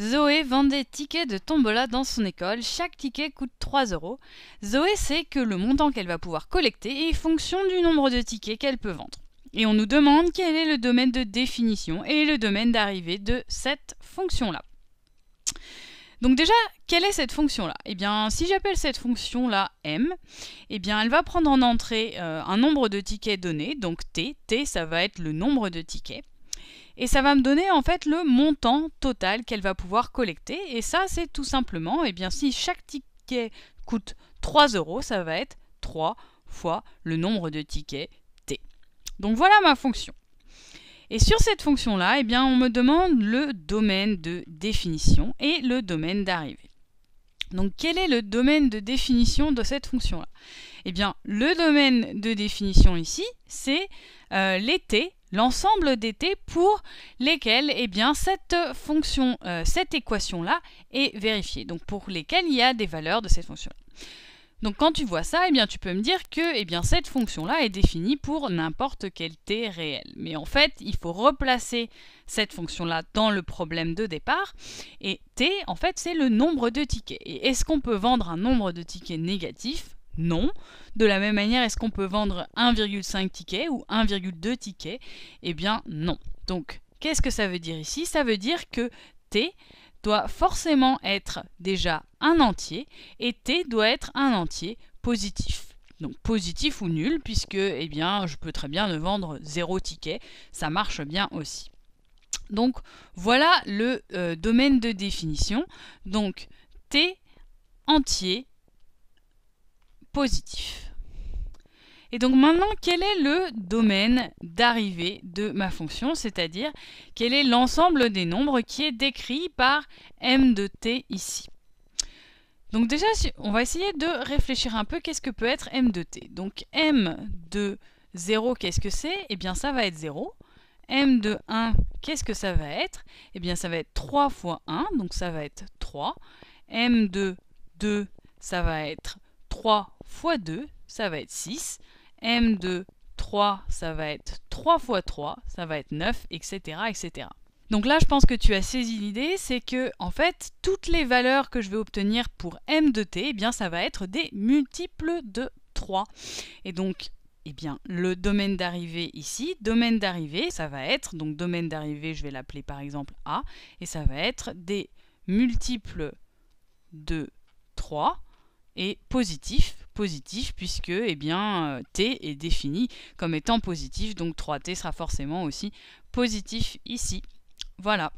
Zoé vend des tickets de tombola dans son école. Chaque ticket coûte 3 euros. Zoé sait que le montant qu'elle va pouvoir collecter est fonction du nombre de tickets qu'elle peut vendre. Et on nous demande quel est le domaine de définition et le domaine d'arrivée de cette fonction-là. Donc déjà, quelle est cette fonction-là Eh bien, si j'appelle cette fonction-là m, eh bien, elle va prendre en entrée euh, un nombre de tickets donné, donc t. t, ça va être le nombre de tickets et ça va me donner en fait le montant total qu'elle va pouvoir collecter et ça c'est tout simplement et eh bien si chaque ticket coûte 3 euros ça va être 3 fois le nombre de tickets t. Donc voilà ma fonction. Et sur cette fonction là eh bien on me demande le domaine de définition et le domaine d'arrivée. Donc quel est le domaine de définition de cette fonction là Eh bien le domaine de définition ici c'est euh, les t l'ensemble des t pour lesquels eh bien, cette fonction, euh, cette équation-là est vérifiée, donc pour lesquels il y a des valeurs de cette fonction. -là. Donc quand tu vois ça, eh bien, tu peux me dire que eh bien, cette fonction-là est définie pour n'importe quel t réel. Mais en fait, il faut replacer cette fonction-là dans le problème de départ. Et t, en fait, c'est le nombre de tickets. Et est-ce qu'on peut vendre un nombre de tickets négatif non. De la même manière, est-ce qu'on peut vendre 1,5 ticket ou 1,2 ticket Eh bien non. Donc, qu'est-ce que ça veut dire ici Ça veut dire que T doit forcément être déjà un entier et T doit être un entier positif. Donc positif ou nul, puisque eh bien, je peux très bien ne vendre 0 ticket, ça marche bien aussi. Donc voilà le euh, domaine de définition. Donc T entier positif. Et donc maintenant, quel est le domaine d'arrivée de ma fonction, c'est-à-dire quel est l'ensemble des nombres qui est décrit par m de t ici Donc déjà, on va essayer de réfléchir un peu qu'est-ce que peut être m de t. Donc m de 0, qu'est-ce que c'est Eh bien ça va être 0. m de 1, qu'est-ce que ça va être Eh bien ça va être 3 fois 1, donc ça va être 3. m de 2, ça va être 3 fois 2, ça va être 6. M2, 3, ça va être 3 fois 3, ça va être 9, etc. etc. Donc là, je pense que tu as saisi l'idée, c'est que, en fait, toutes les valeurs que je vais obtenir pour m de t, eh bien, ça va être des multiples de 3. Et donc, eh bien, le domaine d'arrivée ici, domaine d'arrivée, ça va être, donc domaine d'arrivée, je vais l'appeler par exemple A, et ça va être des multiples de 3 et positif positif puisque eh bien, euh, T est défini comme étant positif, donc 3T sera forcément aussi positif ici. Voilà.